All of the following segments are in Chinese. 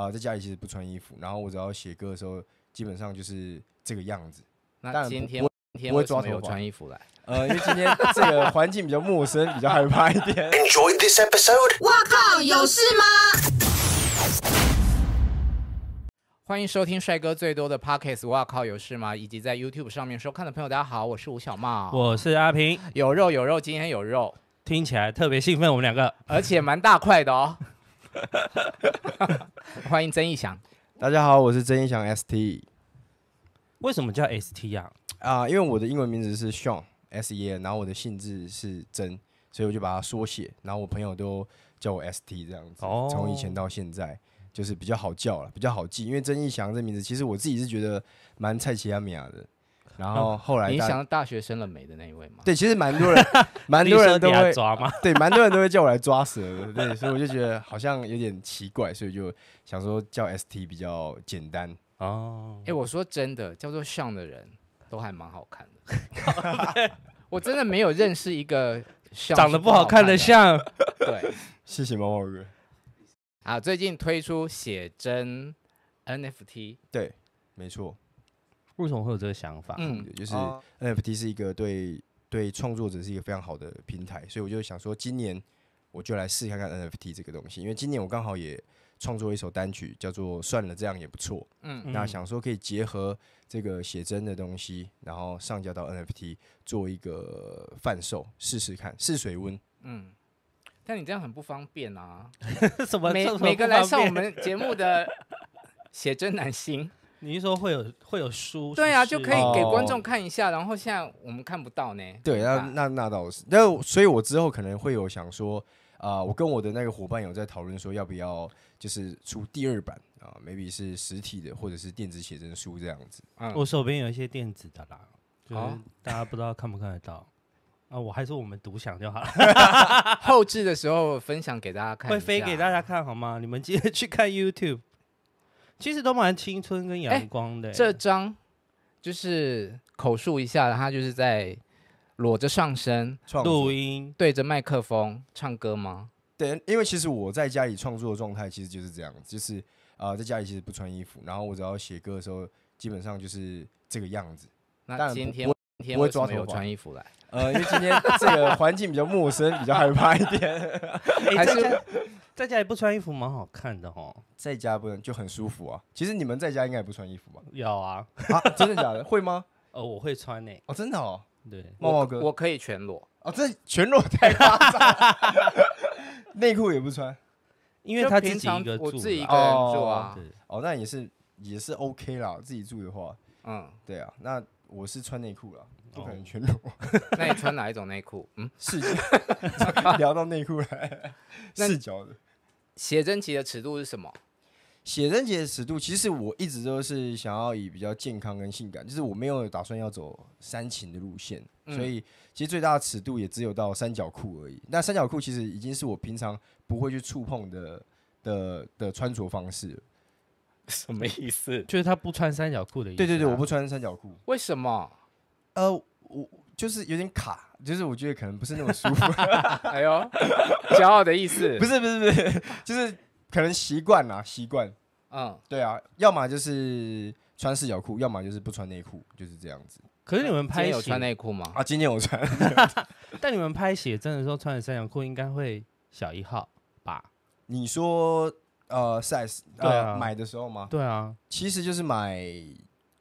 啊，在家里其实不穿衣服，然后我只要写歌的时候，基本上就是这个样子。那今天我不会抓头穿衣服来，呃，因为今天这个环境比较陌生，比较害怕一点。Enjoy this episode！哇靠，有事吗？欢迎收听帅哥最多的 Pockets！哇靠，有事吗？以及在 YouTube 上面收看的朋友，大家好，我是吴小茂，我是阿平，有肉有肉，今天有肉，听起来特别兴奋，我们两个，而且蛮大块的哦。欢迎曾义祥，大家好，我是曾义祥 S T。为什么叫 S T 啊？啊，因为我的英文名字是 Sean S E，然后我的姓字是曾，所以我就把它缩写，然后我朋友都叫我 S T 这样子。哦，从以前到现在就是比较好叫了，比较好记。因为曾义祥这名字，其实我自己是觉得蛮菜奇亚米亚的。然后后来，影响大学生了没的那一位吗？对，其实蛮多人，蛮多人都会，对，蛮多人都会叫我来抓蛇，对，所以我就觉得好像有点奇怪，所以就想说叫 S T 比较简单哦。哎，我说真的，叫做像的人都还蛮好看的，我真的没有认识一个长得不好看的像。对，谢谢毛毛哥。啊，最近推出写真 N F T，对，没错。为什么会有这个想法？嗯，就是 NFT 是一个对对创作者是一个非常好的平台，所以我就想说，今年我就来试看看 NFT 这个东西。因为今年我刚好也创作一首单曲，叫做《算了这样也不错》。嗯，那想说可以结合这个写真的东西，然后上架到 NFT 做一个贩售，试试看试水温。嗯，但你这样很不方便啊！每每个来上我们节目的写真男星。你是说会有会有书？对啊，就可以给观众看一下。然后现在我们看不到呢。对，那那那倒是。那所以，我之后可能会有想说，啊，我跟我的那个伙伴有在讨论说，要不要就是出第二版啊？maybe 是实体的，或者是电子写真书这样子。我手边有一些电子的啦，就是大家不知道看不看得到啊。我还是我们独享就好了。后置的时候分享给大家看，会飞给大家看好吗？你们记得去看 YouTube。其实都蛮青春跟阳光的。这张就是口述一下，他就是在裸着上身录音，对着麦克风唱歌吗？对，因为其实我在家里创作的状态其实就是这样，就是啊，在家里其实不穿衣服，然后我只要写歌的时候，基本上就是这个样子。那今天。不会抓头有穿衣服来，呃，因为今天这个环境比较陌生，比较害怕一点。还是在家里不穿衣服蛮好看的哦，在家不能就很舒服啊。其实你们在家应该也不穿衣服吧？有啊，啊，真的假的？会吗？呃，我会穿呢。哦，真的哦，对，茂茂哥，我可以全裸哦，这全裸太夸张，内裤也不穿，因为他自己一个住，我自己一个人住啊。哦，那也是也是 OK 啦，自己住的话，嗯，对啊，那。我是穿内裤了，不可能全裸。那你穿哪一种内裤？嗯，视角。聊到内裤来，视角的。写真集的尺度是什么？写真集的尺度，其实我一直都是想要以比较健康跟性感，就是我没有打算要走煽情的路线，所以其实最大的尺度也只有到三角裤而已。那三角裤其实已经是我平常不会去触碰的的的穿着方式。什么意思？就是他不穿三角裤的意思。对对对，我不穿三角裤。为什么？呃，我就是有点卡，就是我觉得可能不是那么舒服。哎呦，骄傲的意思？不是不是不是，就是可能习惯啦，习惯。嗯，对啊，要么就是穿四角裤，要么就是不穿内裤，就是这样子。可是你们拍有穿内裤吗？啊，今天有穿。但你们拍写真的时候穿的三角裤应该会小一号吧？你说。呃，size，呃，买的时候吗？对啊，其实就是买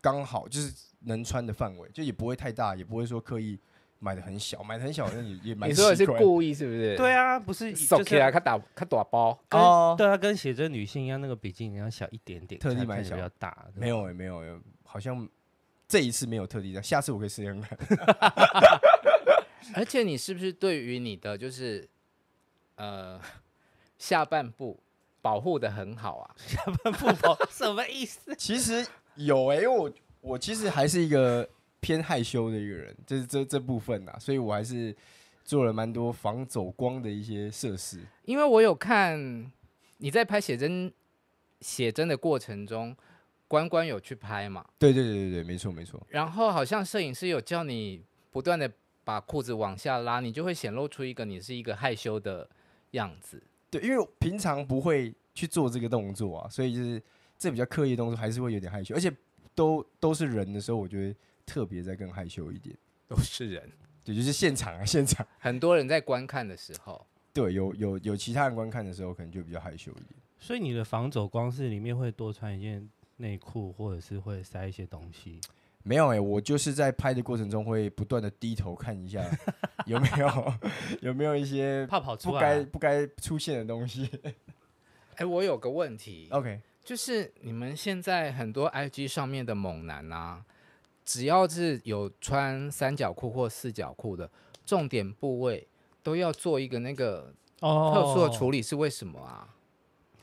刚好就是能穿的范围，就也不会太大，也不会说刻意买的很小，买的很小那像也也蛮奇是故意是不是？对啊，不是，手起来，他打他打包，哦，对啊，跟写真女性一样，那个比基尼要小一点点，特地买小比较大。没有没有，好像这一次没有特地的，下次我可以试看看。而且你是不是对于你的就是呃下半部？保护的很好啊，什么不保？什么意思？其实有哎，因为我我其实还是一个偏害羞的一个人，就是这这部分呐，所以我还是做了蛮多防走光的一些设施。因为我有看你在拍写真，写真的过程中，关关有去拍嘛？对对对对对，没错没错。然后好像摄影师有叫你不断的把裤子往下拉，你就会显露出一个你是一个害羞的样子。对，因为平常不会去做这个动作啊，所以就是这比较刻意的动作，还是会有点害羞。而且都都是人的时候，我觉得特别在更害羞一点，都是人。对，就是现场啊，现场很多人在观看的时候，对，有有有其他人观看的时候，可能就比较害羞一点。所以你的防走光是里面会多穿一件内裤，或者是会塞一些东西。没有哎，我就是在拍的过程中会不断的低头看一下 有没有 有没有一些怕跑出来不该不该出现的东西。哎，我有个问题，OK，就是你们现在很多 IG 上面的猛男啊，只要是有穿三角裤或四角裤的，重点部位都要做一个那个特殊的处理，是为什么啊？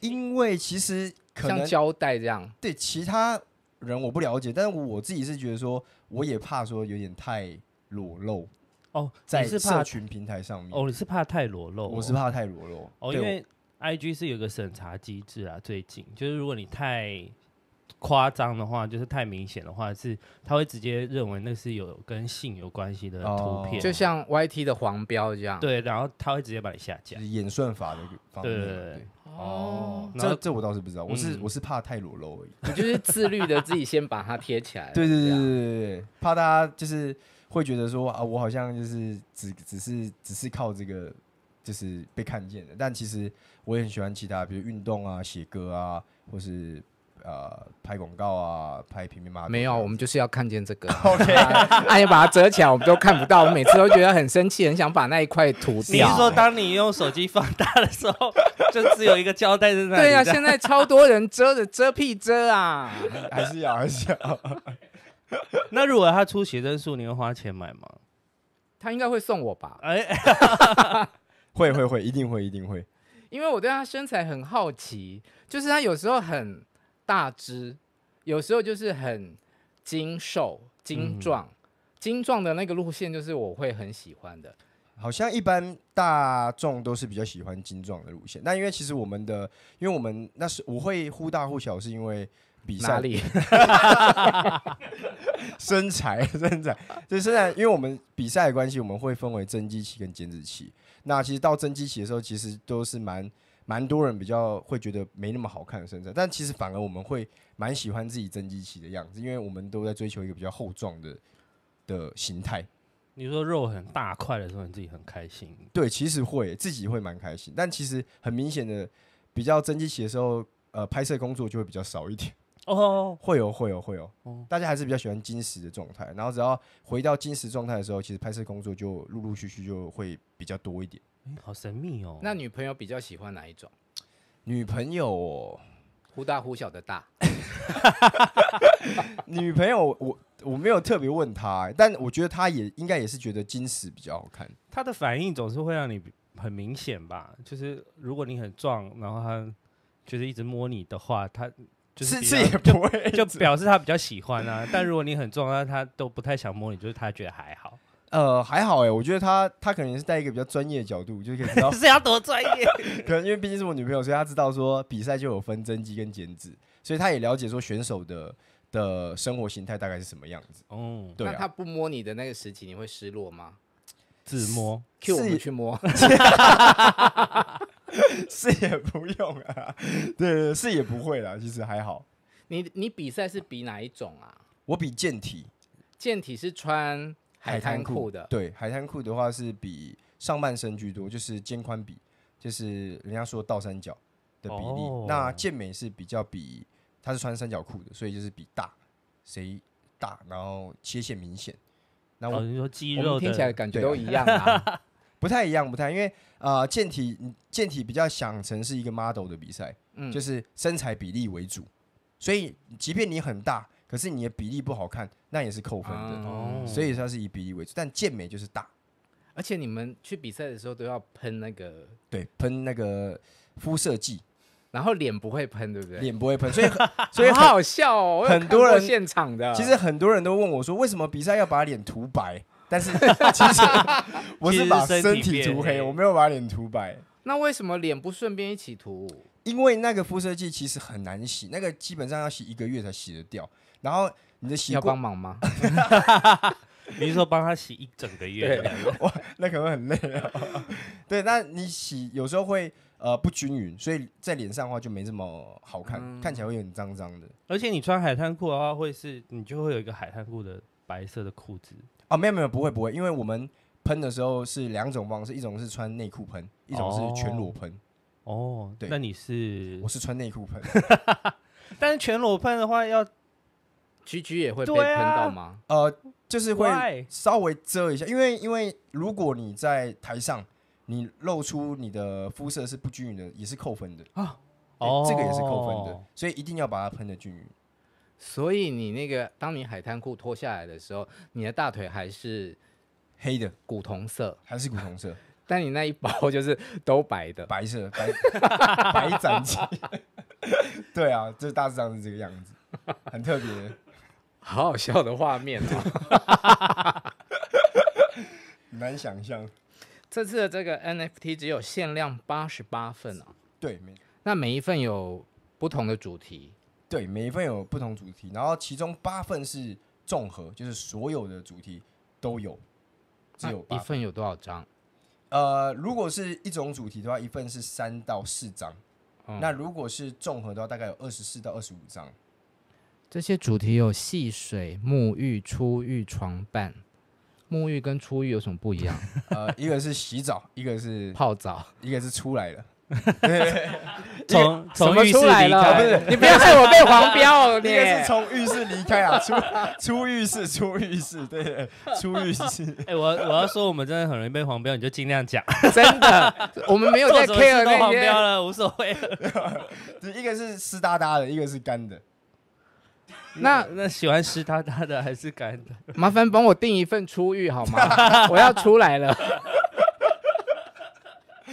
因为其实可能像胶带这样，对其他。人我不了解，但是我自己是觉得说，我也怕说有点太裸露哦，在社群平台上面哦，你是怕太裸露？我是怕太裸露哦，因为 I G 是有个审查机制啊。最近就是如果你太夸张的话，就是太明显的话，是他会直接认为那是有跟性有关系的图片，就像 Y T 的黄标这样。对，然后他会直接把你下架，演算法的方面。哦，这这我倒是不知道，我是我是怕太裸露而已。我 就是自律的，自己先把它贴起来。对对对对对对，怕大家就是会觉得说啊，我好像就是只只是只是靠这个就是被看见的，但其实我也很喜欢其他，比如运动啊、写歌啊，或是。呃，拍广告啊，拍平面嘛？没有，我们就是要看见这个。哎呀，把它折起来，我们都看不到。我每次都觉得很生气，很想把那一块涂掉。你是说，当你用手机放大的时候，就只有一个胶带在那？对呀，现在超多人遮的遮屁遮啊！还是要还是要？那如果他出写真书，你会花钱买吗？他应该会送我吧？哎，会会会，一定会一定会。因为我对他身材很好奇，就是他有时候很。大只，有时候就是很精瘦、精壮、精壮的那个路线，就是我会很喜欢的。好像一般大众都是比较喜欢精壮的路线。那因为其实我们的，因为我们那是我会忽大忽小，是因为比赛力、身材、身材，就是身材，因为我们比赛的关系，我们会分为增肌期跟减脂期。那其实到增肌期的时候，其实都是蛮。蛮多人比较会觉得没那么好看的身材，但其实反而我们会蛮喜欢自己增肌期的样子，因为我们都在追求一个比较厚壮的的形态。你说肉很大块的时候，你自己很开心？对，其实会自己会蛮开心，但其实很明显的比较增肌期的时候，呃，拍摄工作就会比较少一点。哦，会有会有会有，大家还是比较喜欢金石的状态。然后只要回到金石状态的时候，其实拍摄工作就陆陆续续就会比较多一点。好神秘哦！那女朋友比较喜欢哪一种？女朋友哦，忽大忽小的大。女朋友，我我没有特别问她，但我觉得她也应该也是觉得金石比较好看。她的反应总是会让你很明显吧？就是如果你很壮，然后她就是一直摸你的话，她就是也不会，就表示她比较喜欢啊。但如果你很壮，那她都不太想摸你，就是她觉得还好。呃，还好哎，我觉得他他可能是带一个比较专业的角度，就可以知道 是要多专业。可能因为毕竟是我女朋友，所以她知道说比赛就有分增肌跟减脂，所以她也了解说选手的的生活形态大概是什么样子。哦，对啊。那他不摸你的那个时期，你会失落吗？自摸？q 自己去摸，是也不用啊。对，是也不会啦。其实还好。你你比赛是比哪一种啊？我比健体。健体是穿。海滩裤的对，海滩裤的话是比上半身居多，就是肩宽比，就是人家说倒三角的比例。那健美是比较比，他是穿三角裤的，所以就是比大谁大，然后切线明显。那我们说肌肉，听起来感觉都一样啊，不太一样，不太，因为呃健体健体比较想成是一个 model 的比赛，就是身材比例为主，所以即便你很大。可是你的比例不好看，那也是扣分的，所以它是以比例为主。但健美就是大，而且你们去比赛的时候都要喷那个，对，喷那个肤色剂，然后脸不会喷，对不对？脸不会喷，所以 所以很好笑哦。很多人现场的，其实很多人都问我说，为什么比赛要把脸涂白？但 是其实我是把身体涂黑，我没有把脸涂白。那为什么脸不顺便一起涂？因为那个肤色剂其实很难洗，那个基本上要洗一个月才洗得掉。然后你的习惯要帮忙吗？你是说帮他洗一整个月？哇，那可能很累啊。对，那你洗有时候会呃不均匀，所以在脸上的话就没这么好看，看起来会很脏脏的。而且你穿海滩裤的话，会是你就会有一个海滩裤的白色的裤子啊？没有没有，不会不会，因为我们喷的时候是两种方式，一种是穿内裤喷，一种是全裸喷。哦，对，那你是我是穿内裤喷，但是全裸喷的话要。橘橘也会被喷到吗？呃，就是会稍微遮一下，因为因为如果你在台上你露出你的肤色是不均匀的，也是扣分的啊。哦，这个也是扣分的，所以一定要把它喷的均匀。所以你那个当你海滩裤脱下来的时候，你的大腿还是黑的古铜色，还是古铜色？但你那一包就是都白的，白色白白展旗。对啊，就大致上是这个样子，很特别。好好笑的画面，难想象。这次的这个 NFT 只有限量八十八份啊。对，每那每一份有不同的主题。对，每一份有不同主题，然后其中八份是综合，就是所有的主题都有。只有一份有多少张？呃，如果是一种主题的话，一份是三到四张。那如果是综合的话，大概有二十四到二十五张。这些主题有戏水、沐浴、出浴、床伴。沐浴跟出浴有什么不一样？呃，一个是洗澡，一个是泡澡，一个是出来了。从从浴室离了，不是？你不要害我被黄标也 是从浴室离开啊，出出浴室，出浴室，对，出浴室。哎，我我要说，我们真的很容易被黄标，你就尽量讲，真的。我们没有在 care 那些黄标了，无所谓了。一个是湿哒哒的，一个是干的。那那喜欢湿哒哒的还是干的？麻烦帮我订一份出狱好吗？我要出来了。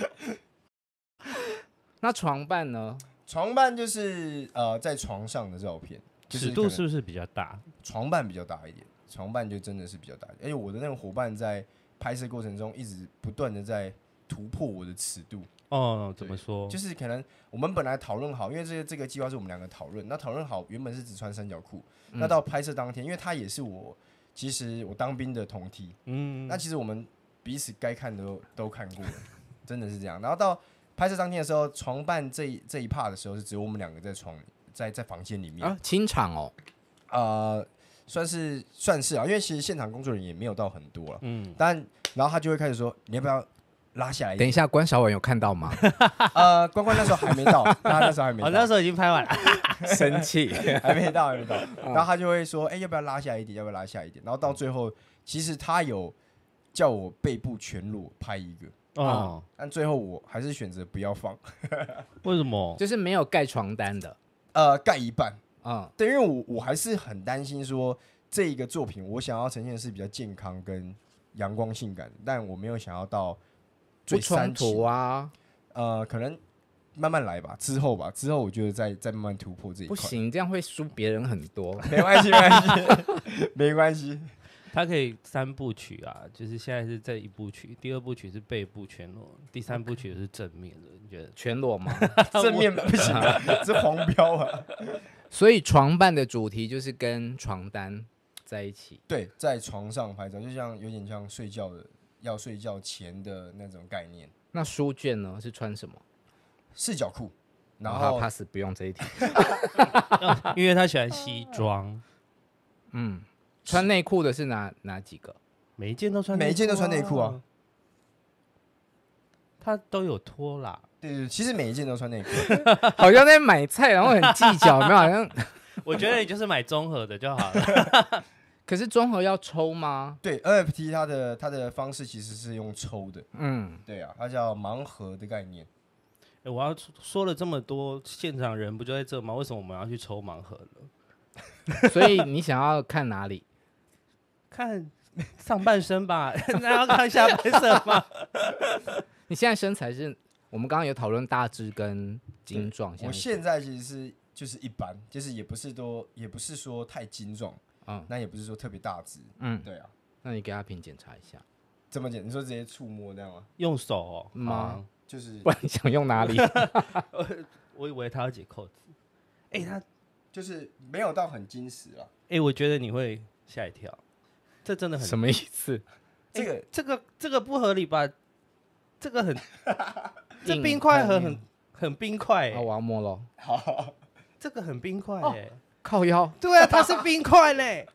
那床伴呢？床伴就是呃，在床上的照片，尺度是不是比较大？床伴比较大一点，床伴就真的是比较大，一而且我的那个伙伴在拍摄过程中一直不断的在突破我的尺度。哦，怎么说？就是可能我们本来讨论好，因为这个这个计划是我们两个讨论，那讨论好原本是只穿三角裤，那到拍摄当天，因为他也是我，其实我当兵的同梯，嗯，那其实我们彼此该看的都都看过了，真的是这样。然后到拍摄当天的时候，床伴这这一趴的时候，是只有我们两个在床在在房间里面啊，清场哦，呃，算是算是啊，因为其实现场工作人员也没有到很多了，嗯，但然后他就会开始说，你要不要？拉下来，等一下，关小婉有看到吗？呃，关关那时候还没到，他那时候还没，我那时候已经拍完了，生气，还没到，还没到。然后他就会说，哎，要不要拉下一点？要不要拉下一点？然后到最后，其实他有叫我背部全裸拍一个啊，但最后我还是选择不要放。为什么？就是没有盖床单的，呃，盖一半啊。对，因为我我还是很担心说这一个作品，我想要呈现是比较健康跟阳光性感，但我没有想要到。冲突啊，呃，可能慢慢来吧，之后吧，之后我觉得再再慢慢突破这一块。不行，这样会输别人很多。没关系，没关系，没关系。它可以三部曲啊，就是现在是这一部曲，第二部曲是背部全裸，第三部曲是正面的。你觉得全裸吗？正面不行，是黄标啊。所以床伴的主题就是跟床单在一起，对，在床上拍照，就像有点像睡觉的。要睡觉前的那种概念。那书卷呢？是穿什么？四角裤。然后 Pass 不用这一题，因为他喜欢西装。嗯，穿内裤的是哪哪几个？每一件都穿，每一件都穿内裤啊。他都有脱啦。对对，其实每一件都穿内裤，好像在买菜，然后很计较，没有好像。我觉得你就是买综合的就好了。可是综合要抽吗？对，NFT 它的它的方式其实是用抽的。嗯，对啊，它叫盲盒的概念。我要说了这么多，现场人不就在这吗？为什么我们要去抽盲盒呢？所以你想要看哪里？看上半身吧，那要看下半身吧？你现在身材是？我们刚刚有讨论大致跟精壮。我现在其实是就是一般，就是也不是多，也不是说太精壮。嗯，那也不是说特别大只，嗯，对啊，那你给阿平检查一下，怎么检？你说直接触摸那样吗？用手吗？就是，不你想用哪里？我以为他要解扣子，哎，他就是没有到很矜持啊。哎，我觉得你会吓一跳，这真的很什么意思？这个这个这个不合理吧？这个很，这冰块很很很冰块，我要摸喽，好，这个很冰块哎。靠腰，对啊，他是冰块嘞，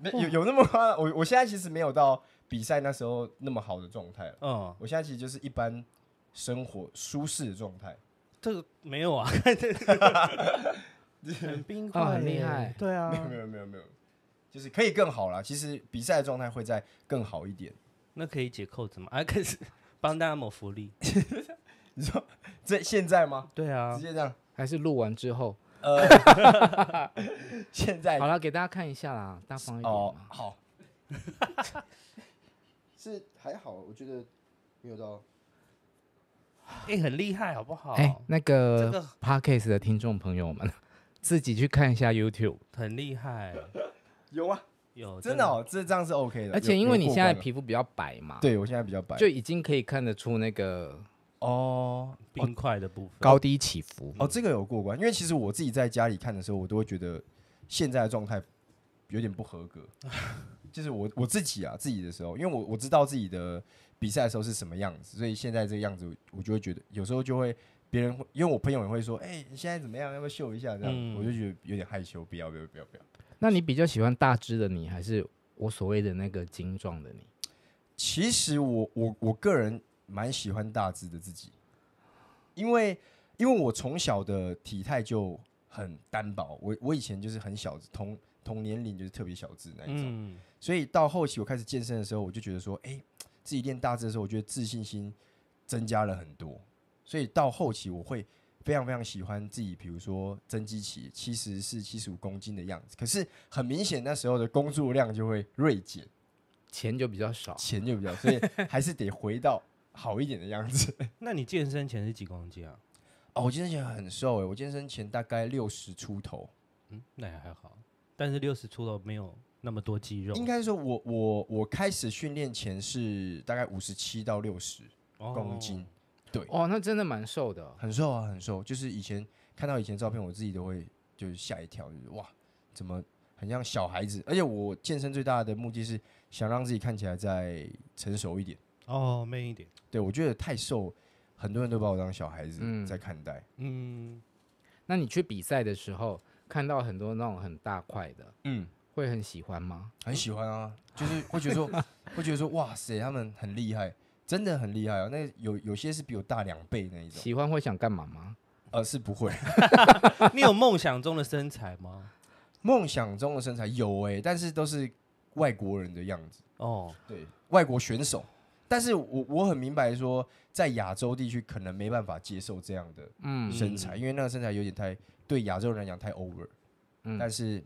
有有那么夸张？我我现在其实没有到比赛那时候那么好的状态嗯，我现在其实就是一般生活舒适的状态。这个没有啊，冰块很厉害，对啊，没有没有没有没有，就是可以更好啦。其实比赛状态会再更好一点。那可以解扣子吗？可是帮大家抹福利？你说这现在吗？对啊，直接这样，还是录完之后？呃，现在好了，给大家看一下啦，大方一点好，是还好，我觉得有到。哎，很厉害，好不好？哎，那个 podcast 的听众朋友们，自己去看一下 YouTube，很厉害，有啊，有，真的哦，这这样是 OK 的。而且因为你现在皮肤比较白嘛，对我现在比较白，就已经可以看得出那个。哦，冰块的部分高低起伏哦，这个有过关。因为其实我自己在家里看的时候，我都会觉得现在的状态有点不合格。就是我我自己啊，自己的时候，因为我我知道自己的比赛的时候是什么样子，所以现在这个样子，我就会觉得有时候就会别人会，因为我朋友也会说：“哎，你现在怎么样？要不要秀一下？”这样我就觉得有点害羞，不要不要不要不要。那你比较喜欢大只的你，还是我所谓的那个精壮的你？其实我我我个人。蛮喜欢大只的自己，因为因为我从小的体态就很单薄，我我以前就是很小同同年龄就是特别小只那一种，所以到后期我开始健身的时候，我就觉得说，哎，自己练大只的时候，我觉得自信心增加了很多，所以到后期我会非常非常喜欢自己，比如说增肌期，七十是七十五公斤的样子，可是很明显那时候的工作量就会锐减，钱就比较少，钱就比较，所以还是得回到。好一点的样子。那你健身前是几公斤啊？哦，我健身前很瘦诶，我健身前大概六十出头。嗯，那也还好。但是六十出头没有那么多肌肉。应该说我我我开始训练前是大概五十七到六十公斤。对。哦，那真的蛮瘦的。很瘦啊，很瘦。就是以前看到以前照片，我自己都会就是吓一跳，就是哇，怎么很像小孩子？而且我健身最大的目的是想让自己看起来再成熟一点。哦，man 一点，对我觉得太瘦，很多人都把我当小孩子在看待。嗯，那你去比赛的时候，看到很多那种很大块的，嗯，会很喜欢吗？很喜欢啊，就是会觉得说，会觉得说，哇塞，他们很厉害，真的很厉害啊！那有有些是比我大两倍那一种，喜欢会想干嘛吗？呃，是不会。你有梦想中的身材吗？梦想中的身材有哎，但是都是外国人的样子哦，对，外国选手。但是我我很明白说，在亚洲地区可能没办法接受这样的身材，因为那个身材有点太对亚洲人讲太 over。嗯，但是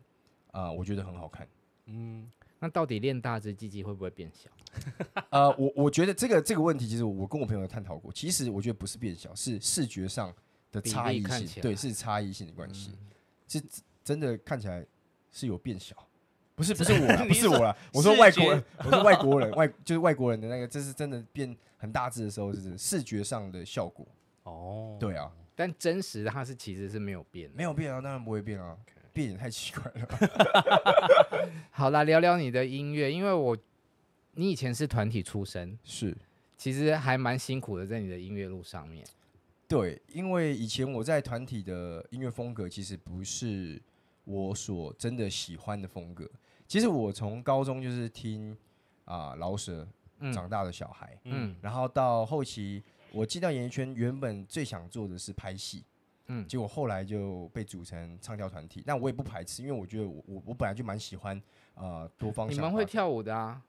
啊，我觉得很好看。嗯，那到底练大只鸡鸡会不会变小？呃，我我觉得这个这个问题其实我跟我朋友探讨过。其实我觉得不是变小，是视觉上的差异性，对，是差异性的关系，是真的看起来是有变小。不是不是我 不是我了，我说外国人，我说外国人 外就是外国人的那个，这是真的变很大致的时候，是视觉上的效果。哦，对啊，但真实它是其实是没有变，没有变啊，当然不会变啊，变也太奇怪了。好啦，聊聊你的音乐，因为我你以前是团体出身，是其实还蛮辛苦的在你的音乐路上面。对，因为以前我在团体的音乐风格，其实不是我所真的喜欢的风格。其实我从高中就是听啊老舍长大的小孩，嗯，然后到后期我进到演艺圈，原本最想做的是拍戏，嗯，结果后来就被组成唱跳团体。那我也不排斥，因为我觉得我我我本来就蛮喜欢啊多方向。你们会跳舞的啊？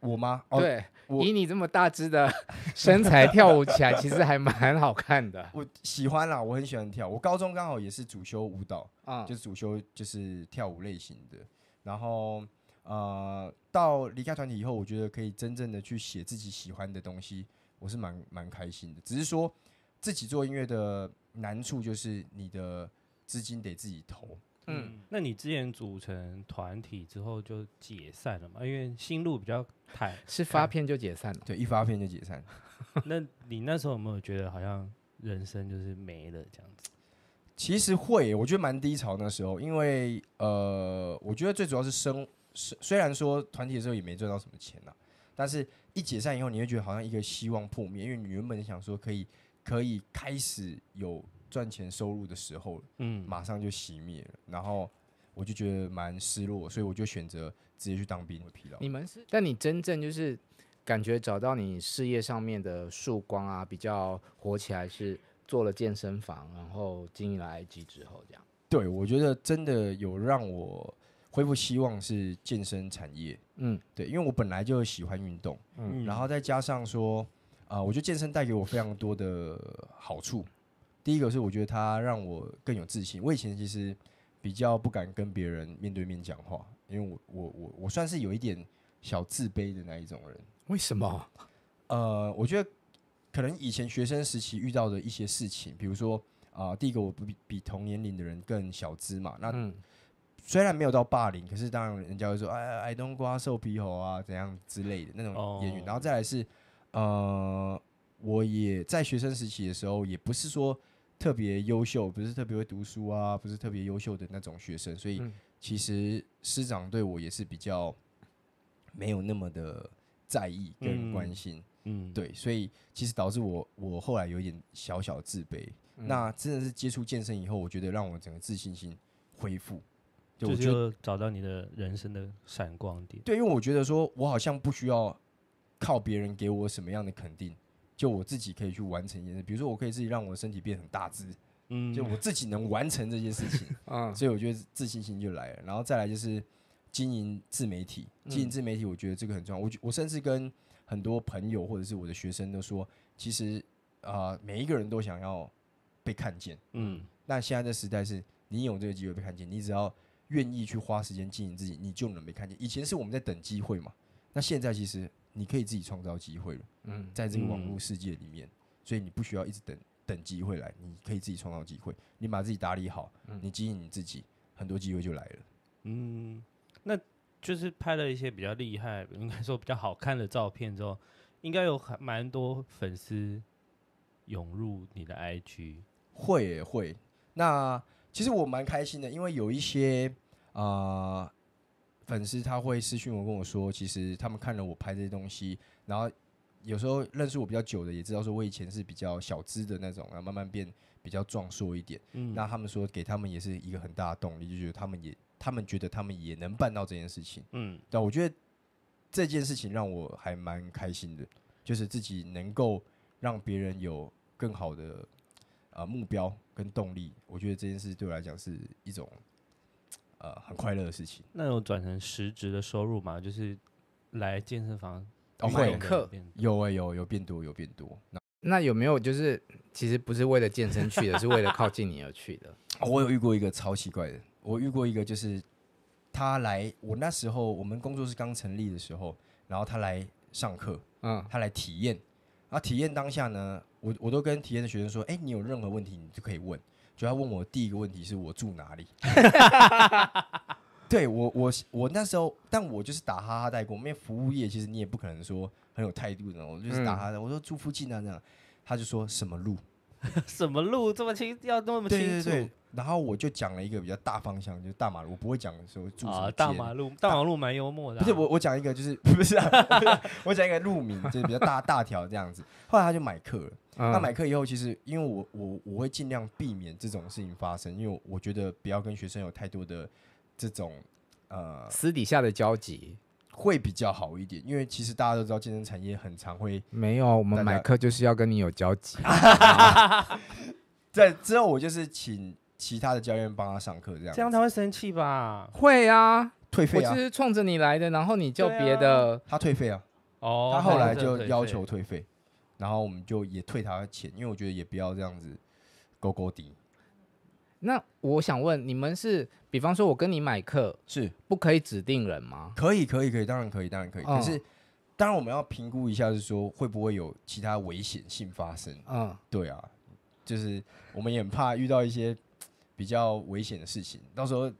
我吗？对，以你这么大只的 身材跳舞起来，其实还蛮好看的。我喜欢啦，我很喜欢跳。我高中刚好也是主修舞蹈啊，就是主修就是跳舞类型的。然后，呃，到离开团体以后，我觉得可以真正的去写自己喜欢的东西，我是蛮蛮开心的。只是说，自己做音乐的难处就是你的资金得自己投。嗯，那你之前组成团体之后就解散了嘛？因为心路比较太 是发片就解散了，对，一发片就解散。那你那时候有没有觉得好像人生就是没了这样子？其实会，我觉得蛮低潮那时候，因为呃，我觉得最主要是生，虽然说团体的时候也没赚到什么钱呐，但是一解散以后，你会觉得好像一个希望破灭，因为你原本想说可以可以开始有赚钱收入的时候，嗯，马上就熄灭了，然后我就觉得蛮失落，所以我就选择直接去当兵，疲劳。你们是？但你真正就是感觉找到你事业上面的曙光啊，比较火起来是？做了健身房，然后经营了 IG 之后，这样。对，我觉得真的有让我恢复希望是健身产业。嗯，对，因为我本来就喜欢运动，嗯，然后再加上说，啊，我觉得健身带给我非常多的好处。第一个是我觉得它让我更有自信。我以前其实比较不敢跟别人面对面讲话，因为我我我我算是有一点小自卑的那一种人。为什么？呃，我觉得。可能以前学生时期遇到的一些事情，比如说啊，第一个我不比比同年龄的人更小资嘛。那虽然没有到霸凌，可是当然人家会说哎哎冬瓜瘦皮猴啊怎样之类的那种言语。然后再来是呃，我也在学生时期的时候，也不是说特别优秀，不是特别会读书啊，不是特别优秀的那种学生，所以其实师长对我也是比较没有那么的。在意跟关心，嗯，对，所以其实导致我我后来有点小小自卑。那真的是接触健身以后，我觉得让我整个自信心恢复。就就找到你的人生的闪光点。对，因为我觉得说，我好像不需要靠别人给我什么样的肯定，就我自己可以去完成一件事。比如说，我可以自己让我的身体变很大只，嗯，就我自己能完成这件事情 啊，所以我觉得自信心就来了。然后再来就是。经营自媒体，经营自媒体，我觉得这个很重要。我我甚至跟很多朋友或者是我的学生都说，其实啊，每一个人都想要被看见。嗯，那现在这时代是你有这个机会被看见，你只要愿意去花时间经营自己，你就能被看见。以前是我们在等机会嘛，那现在其实你可以自己创造机会了。嗯，在这个网络世界里面，所以你不需要一直等等机会来，你可以自己创造机会。你把自己打理好，你经营你自己，很多机会就来了。嗯。那就是拍了一些比较厉害，应该说比较好看的照片之后，应该有很蛮多粉丝涌入你的 IG，会会。那其实我蛮开心的，因为有一些啊粉丝他会私信我跟我说，其实他们看了我拍这些东西，然后有时候认识我比较久的也知道说我以前是比较小资的那种，然后慢慢变比较壮硕一点，嗯，那他们说给他们也是一个很大的动力，就觉得他们也。他们觉得他们也能办到这件事情，嗯，对，我觉得这件事情让我还蛮开心的，就是自己能够让别人有更好的啊目标跟动力，我觉得这件事对我来讲是一种呃很快乐的事情。那有转成实质的收入吗？就是来健身房，哦，会客有哎有有变多有变多，那有没有就是其实不是为了健身去的，是为了靠近你而去的？我有遇过一个超奇怪的。我遇过一个，就是他来我那时候，我们工作室刚成立的时候，然后他来上课，嗯，他来体验，然后体验当下呢，我我都跟体验的学生说，哎，你有任何问题你就可以问，就他问我第一个问题是我住哪里，对我我我那时候，但我就是打哈哈带过，因为服务业其实你也不可能说很有态度的，我就是打哈哈，我说住附近啊这样他就说什么路。什么路这么清？要那么清？对对对。然后我就讲了一个比较大方向，就是大马路，我不会讲说住址。啊，大马路，大马路蛮幽默的。不是我，我讲一个，就是 不是，啊，我讲一个路名，就是比较大大条这样子。后来他就买课了。那买课以后，其实因为我我我会尽量避免这种事情发生，因为我觉得不要跟学生有太多的这种呃私底下的交集。会比较好一点，因为其实大家都知道健身产业很常会没有，我们买课就是要跟你有交集。在 之后我就是请其他的教练帮他上课，这样这样他会生气吧？会啊，退费啊！我就是冲着你来的，然后你叫别的他退费啊。哦，他后来就要求退费，然后我们就也退他的钱，因为我觉得也不要这样子勾勾滴。那我想问，你们是，比方说，我跟你买课，是不可以指定人吗？可以，可以，可以，当然可以，当然可以。可是，当然我们要评估一下，是说会不会有其他危险性发生。嗯，对啊，就是我们也怕遇到一些比较危险的事情，到时候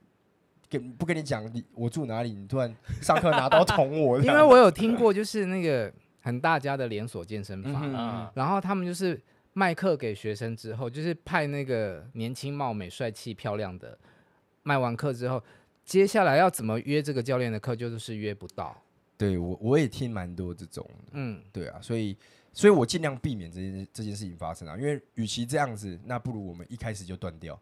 跟不跟你讲，我住哪里，你突然上课拿刀捅我。因为我有听过，就是那个很大家的连锁健身房，然后他们就是。卖课给学生之后，就是派那个年轻、貌美、帅气、漂亮的卖完课之后，接下来要怎么约这个教练的课，就是约不到。对我，我也听蛮多这种，嗯，对啊，所以，所以我尽量避免这件这件事情发生啊，因为与其这样子，那不如我们一开始就断掉，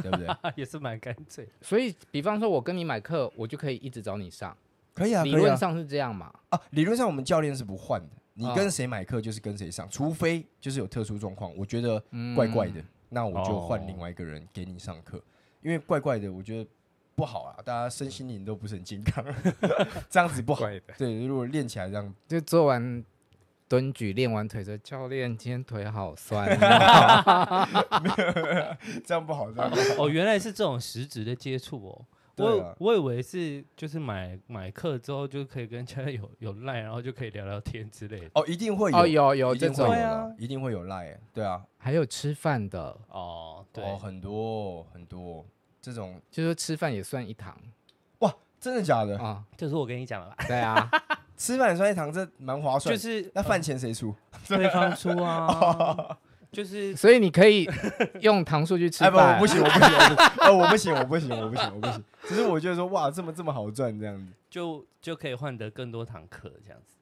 对不对？也是蛮干脆。所以，比方说我跟你买课，我就可以一直找你上，可以啊，理论上是这样嘛？啊，理论上我们教练是不换的。你跟谁买课就是跟谁上，除非就是有特殊状况，我觉得怪怪的，那我就换另外一个人给你上课，因为怪怪的，我觉得不好啊，大家身心灵都不是很健康，这样子不好。对，如果练起来这样，就做完蹲举练完腿的教练，今天腿好酸，这样不好，这样。哦，原来是这种实质的接触哦。我我以为是就是买买课之后就可以跟家人有有赖，然后就可以聊聊天之类的哦，一定会有有有这种啊，一定会有赖，对啊，还有吃饭的哦，对，很多很多这种，就是吃饭也算一堂哇，真的假的啊？这是我跟你讲的吧？对啊，吃饭算一堂这蛮划算，就是那饭钱谁出？对方出啊，就是所以你可以用糖数去吃饭，我不行，我不行，我不行，我不行，我不行，我不行。只是我觉得说哇，这么这么好赚，这样子就就可以换得更多堂课，这样子。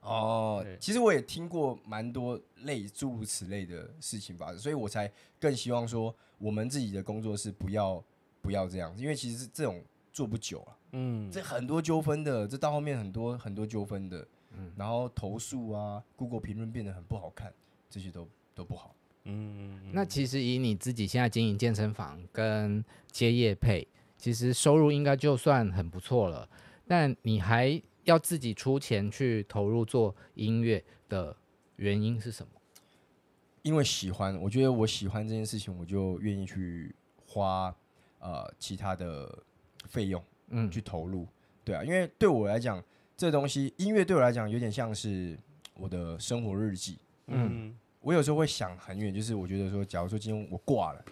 哦，其实我也听过蛮多类诸如此类的事情发生，所以我才更希望说我们自己的工作是不要不要这样，子，因为其实这种做不久了，嗯，这很多纠纷的，这到后面很多很多纠纷的，嗯，然后投诉啊，Google 评论变得很不好看，这些都都不好。嗯，那其实以你自己现在经营健身房跟接业配。其实收入应该就算很不错了，但你还要自己出钱去投入做音乐的原因是什么？因为喜欢，我觉得我喜欢这件事情，我就愿意去花呃其他的费用，嗯，去投入。对啊，因为对我来讲，这东西音乐对我来讲有点像是我的生活日记。嗯，我有时候会想很远，就是我觉得说，假如说今天我挂了。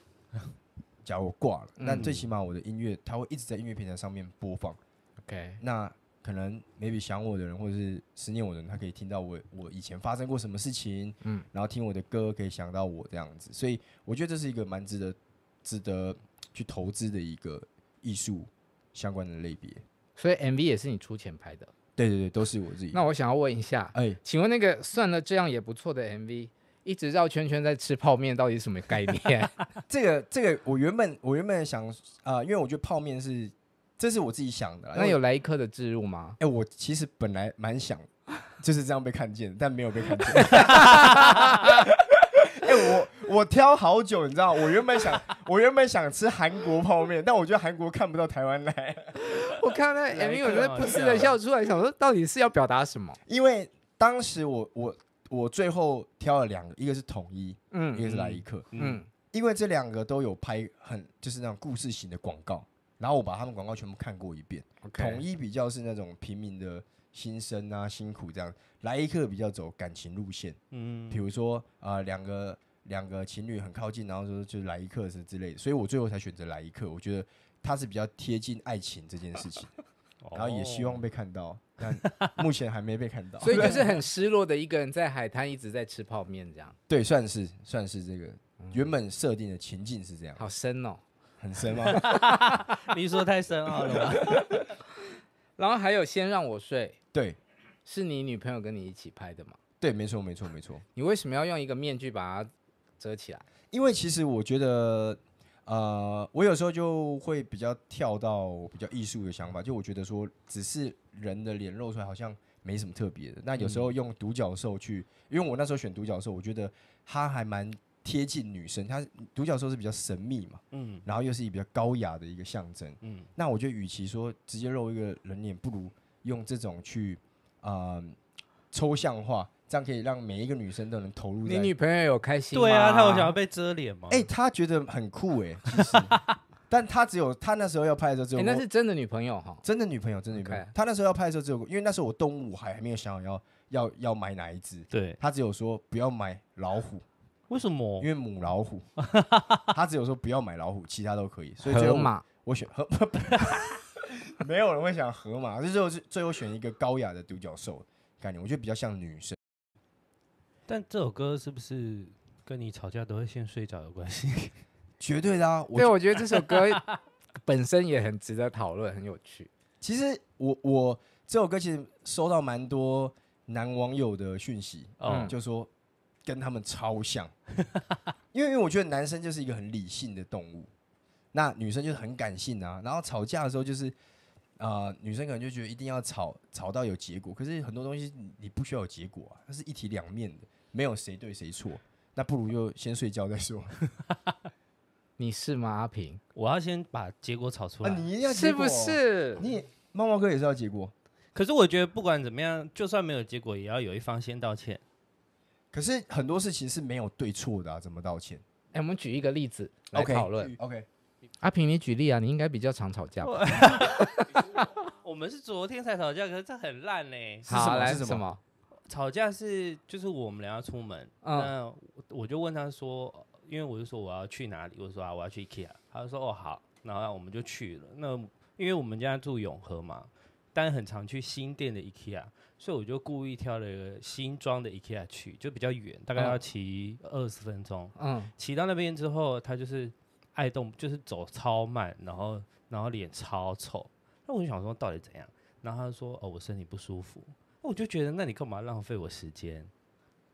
假如我挂了，但最起码我的音乐它会一直在音乐平台上面播放。OK，那可能 maybe 想我的人或者是思念我的人，他可以听到我我以前发生过什么事情，嗯，然后听我的歌可以想到我这样子，所以我觉得这是一个蛮值得值得去投资的一个艺术相关的类别。所以 MV 也是你出钱拍的？对对对，都是我自己。那我想要问一下，哎，请问那个算了，这样也不错的 MV。一直绕圈圈在吃泡面，到底是什么概念？这个这个，我原本我原本想啊，因为我觉得泡面是，这是我自己想的。那有莱一颗的植入吗？哎，我其实本来蛮想，就是这样被看见，但没有被看见。哎，我我挑好久，你知道，我原本想，我原本想吃韩国泡面，但我觉得韩国看不到台湾来。我看到 m v 我觉得噗嗤的笑出来，想说到底是要表达什么？因为当时我我。我最后挑了两个，一个是统一，嗯，一个是来一克，嗯，因为这两个都有拍很就是那种故事型的广告，然后我把他们广告全部看过一遍。统一比较是那种平民的心声啊、辛苦这样，来一克比较走感情路线，嗯，比如说啊，两个两个情侣很靠近，然后说就是来一克是之类的，所以我最后才选择来一克，我觉得它是比较贴近爱情这件事情。然后也希望被看到，但目前还没被看到，所以就是很失落的一个人在海滩一直在吃泡面这样。对，算是算是这个原本设定的情境是这样。好深哦，很深吗？你说太深奥了吧？然后还有先让我睡。对，是你女朋友跟你一起拍的吗？对，没错，没错，没错。你为什么要用一个面具把它遮起来？因为其实我觉得。呃，我有时候就会比较跳到比较艺术的想法，就我觉得说，只是人的脸露出来好像没什么特别的。那有时候用独角兽去，因为我那时候选独角兽，我觉得它还蛮贴近女生，它独角兽是比较神秘嘛，嗯，然后又是一比较高雅的一个象征，嗯，那我觉得与其说直接露一个人脸，不如用这种去啊。抽象化，这样可以让每一个女生都能投入。你女朋友有开心吗？对啊，她有想要被遮脸吗？哎，她觉得很酷哎，其实，但她只有她那时候要拍的时候只有。那是真的女朋友哈，真的女朋友，真的女朋友。她那时候要拍的时候只有，因为那时候我动物还还没有想好要要要买哪一只。对，她只有说不要买老虎，为什么？因为母老虎。他 只有说不要买老虎，其他都可以。所以最后我选河 没有人会想河马，就最后是最后选一个高雅的独角兽。概念我觉得比较像女生，但这首歌是不是跟你吵架都会先睡着有关系？绝对啊！对，我觉得这首歌 本身也很值得讨论，很有趣。其实我我这首歌其实收到蛮多男网友的讯息，嗯，就说跟他们超像，因为因为我觉得男生就是一个很理性的动物，那女生就是很感性啊，然后吵架的时候就是。啊，女生可能就觉得一定要吵吵到有结果，可是很多东西你不需要有结果啊。它是一体两面的，没有谁对谁错，那不如就先睡觉再说。你是吗，阿平？我要先把结果吵出来，你一定要是不是？你猫猫哥也是要结果。可是我觉得不管怎么样，就算没有结果，也要有一方先道歉。可是很多事情是没有对错的，怎么道歉？哎，我们举一个例子来讨论。OK。阿平，你举例啊，你应该比较常吵架。我们是昨天才吵架，可是这很烂呢、好，来什么？吵架是就是我们俩要出门，那我就问他说，因为我就说我要去哪里，我说啊我要去 IKEA，他就说哦好，然后我们就去了。那因为我们家住永和嘛，但很常去新店的 IKEA，所以我就故意挑了一个新装的 IKEA 去，就比较远，大概要骑二十分钟。嗯，骑到那边之后，他就是。爱动就是走超慢，然后然后脸超丑，那我就想说到底怎样？然后他说哦我身体不舒服，我就觉得那你干嘛浪费我时间？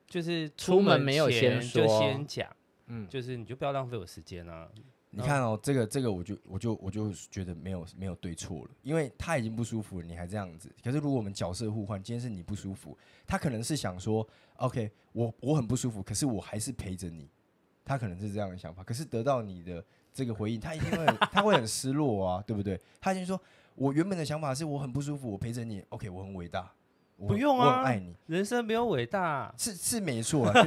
就是出门没有先就先讲，嗯，就是你就不要浪费我时间啊！你看哦，这个这个我就我就我就觉得没有没有对错了，因为他已经不舒服了，你还这样子。可是如果我们角色互换，今天是你不舒服，他可能是想说 OK，我我很不舒服，可是我还是陪着你。他可能是这样的想法，可是得到你的这个回应，他一定会 他会很失落啊，对不对？他先说，我原本的想法是我很不舒服，我陪着你，OK，我很伟大。不用啊，我爱你。人生没有伟大，是是没错啊。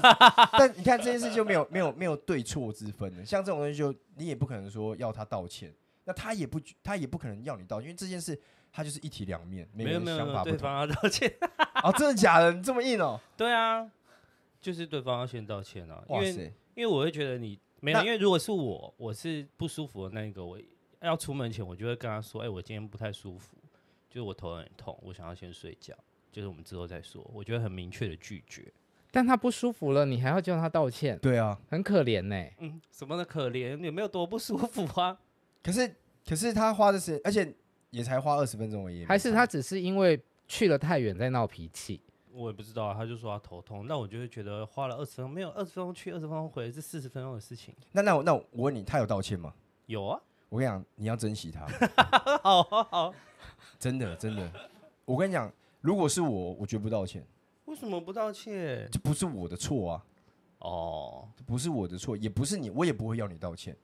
但你看这件事就没有没有没有对错之分，像这种东西就你也不可能说要他道歉，那他也不他也不可能要你道歉，因为这件事他就是一体两面，没有没有对方要道歉。哦，真的假的？你这么硬哦？对啊，就是对方要先道歉啊，哇塞！因为我会觉得你没有，因为如果是我，我是不舒服的那个，我要出门前我就会跟他说：“哎，我今天不太舒服，就是我头很痛，我想要先睡觉，就是我们之后再说。”我觉得很明确的拒绝。但他不舒服了，你还要叫他道歉？对啊，很可怜呢。嗯，什么的可怜？有没有多不舒服啊？可是，可是他花的是，而且也才花二十分钟而已。还是他只是因为去了太远在闹脾气？我也不知道，他就说他头痛，那我就会觉得花了二十分钟，没有二十分钟去，二十分钟回，是四十分钟的事情。那那那我问你，他有道歉吗？有啊，我跟你讲，你要珍惜他。好好好，真的真的，我跟你讲，如果是我，我绝不道歉。为什么不道歉？这不是我的错啊。哦，这不是我的错，也不是你，我也不会要你道歉，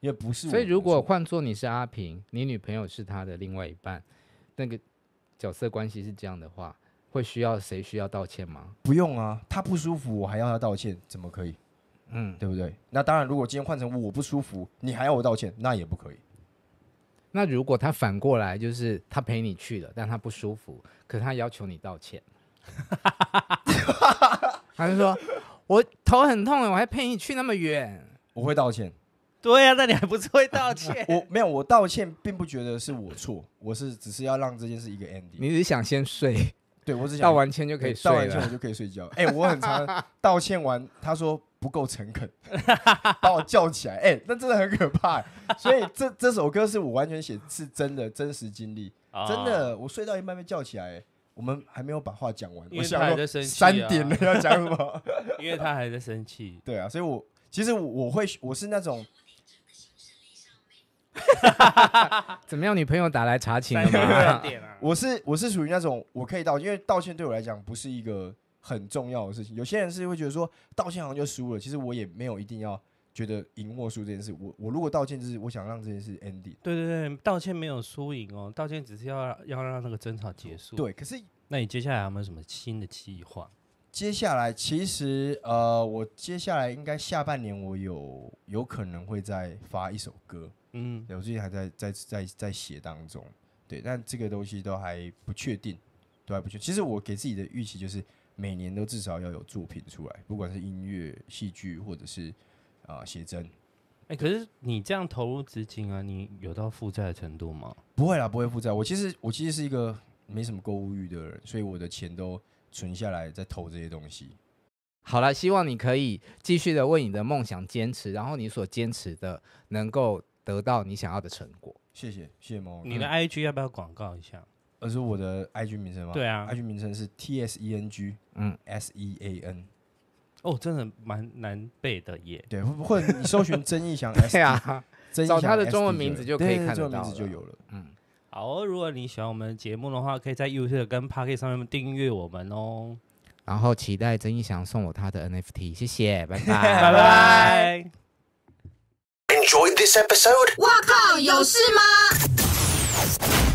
也不是。所以如果换做你是阿平，你女朋友是他的另外一半，那个角色关系是这样的话。会需要谁需要道歉吗？不用啊，他不舒服，我还要他道歉，怎么可以？嗯，对不对？那当然，如果今天换成我不舒服，你还要我道歉，那也不可以。那如果他反过来，就是他陪你去了，但他不舒服，可是他要求你道歉，他就还是说，我头很痛，我还陪你去那么远，我会道歉。对呀，那你还不是会道歉？我没有，我道歉并不觉得是我错，我是只是要让这件事一个 ending。你是想先睡？对，我只道完歉就可以，道完歉我就可以睡觉。哎，我很常道歉完，他说不够诚恳，把我叫起来。哎，那真的很可怕。所以这这首歌是我完全写，是真的真实经历，真的。我睡到一半被叫起来，我们还没有把话讲完。我想他三点了，要讲什么？因为他还在生气。对啊，所以我其实我会，我是那种。怎么样？女朋友打来查寝？我是我是属于那种我可以道歉，因为道歉对我来讲不是一个很重要的事情。有些人是会觉得说道歉好像就输了，其实我也没有一定要觉得赢或输这件事。我我如果道歉，就是我想让这件事 ending。对对对，道歉没有输赢哦，道歉只是要要让那个争吵结束。对，可是那你接下来有没有什么新的计划？接下来其实呃，我接下来应该下半年我有有可能会再发一首歌。嗯，我最近还在在在在写当中，对，但这个东西都还不确定，都还不确。其实我给自己的预期就是每年都至少要有作品出来，不管是音乐、戏剧或者是啊写真。哎，可是你这样投入资金啊，你有到负债的程度吗？不会啦，不会负债。我其实我其实是一个没什么购物欲的人，所以我的钱都存下来在投这些东西。好了，希望你可以继续的为你的梦想坚持，然后你所坚持的能够。得到你想要的成果，谢谢谢某。你的 IG 要不要广告一下？而是我的 IG 名称吗？对啊，IG 名称是 T S E N G，嗯，S E A N。哦，真的蛮难背的耶。对，或你搜寻曾义祥，对啊，找他的中文名字就可以看名到，就有了。嗯，好，如果你喜欢我们节目的话，可以在 YouTube 跟 Pocket 上面订阅我们哦。然后期待曾义祥送我他的 NFT，谢谢，拜拜，拜拜。enjoyed this episode? 哇靠，有事吗？